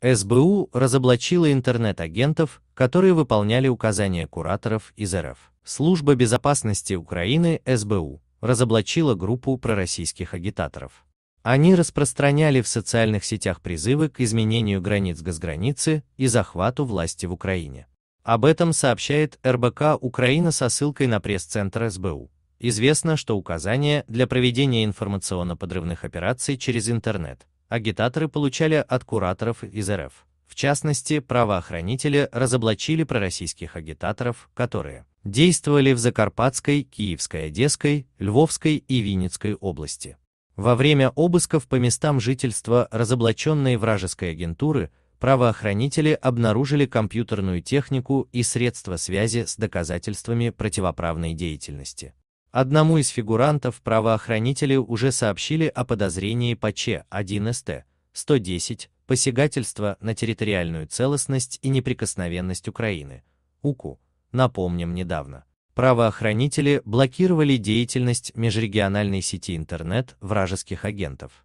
СБУ разоблачила интернет-агентов, которые выполняли указания кураторов из РФ. Служба безопасности Украины СБУ разоблачила группу пророссийских агитаторов. Они распространяли в социальных сетях призывы к изменению границ госграницы и захвату власти в Украине. Об этом сообщает РБК Украина со ссылкой на пресс-центр СБУ. Известно, что указания для проведения информационно-подрывных операций через интернет агитаторы получали от кураторов из РФ. В частности, правоохранители разоблачили пророссийских агитаторов, которые действовали в Закарпатской, Киевской, Одесской, Львовской и Винницкой области. Во время обысков по местам жительства разоблаченной вражеской агентуры правоохранители обнаружили компьютерную технику и средства связи с доказательствами противоправной деятельности. Одному из фигурантов правоохранители уже сообщили о подозрении по Ч-1СТ-110 посягательство на территориальную целостность и неприкосновенность Украины, УКУ, напомним недавно. Правоохранители блокировали деятельность межрегиональной сети интернет вражеских агентов.